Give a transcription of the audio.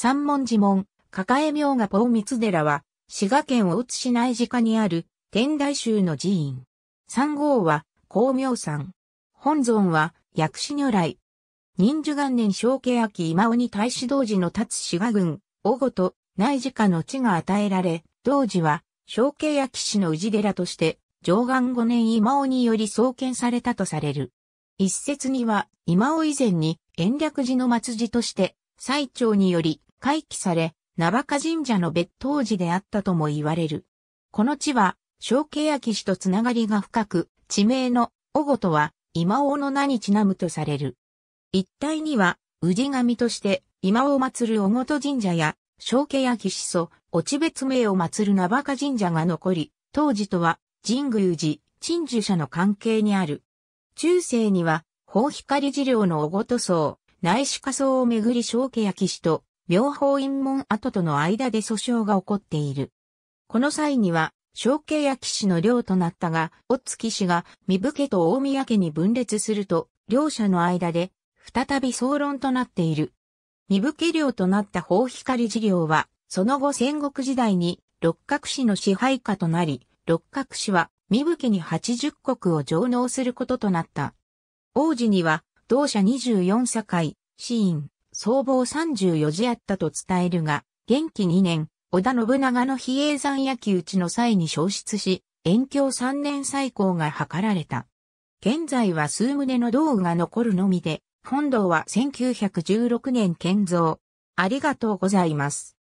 三文寺門、抱え明が宝ツ寺は、滋賀県大津市内家にある、天台宗の寺院。三号は、光明山。本尊は、薬師如来。忍寿元年正慶秋今尾に大使同時の立つ滋賀郡、おごと、内寺下の地が与えられ、同時は、正慶秋氏の氏寺として、上岸五年今尾により創建されたとされる。一説には、今尾以前に、延暦寺の末寺として、最長により、回帰され、バカ神社の別当寺であったとも言われる。この地は、小慶明氏とつながりが深く、地名の、おごとは、今尾の名にちなむとされる。一帯には、治神として、今尾を祀る小ごと神社や、小慶明氏祖、落別名を祀るバカ神社が残り、当時とは、神宮寺、陳守社の関係にある。中世には、法光寺領のおごと僧、内視家僧をめぐり小家焼師と妙法院門跡との間で訴訟が起こっている。この際には、小慶や騎士の領となったが、大つ騎士が三武家と大宮家に分裂すると、両者の間で、再び総論となっている。身武家領となった法光事業は、その後戦国時代に六角氏の支配下となり、六角氏は三武家に八十国を上納することとなった。王子には、同社二十四社会、死因、総合34時あったと伝えるが、元気2年、織田信長の比叡山焼き討ちの際に消失し、延長3年再興が図られた。現在は数棟の道具が残るのみで、本堂は1916年建造。ありがとうございます。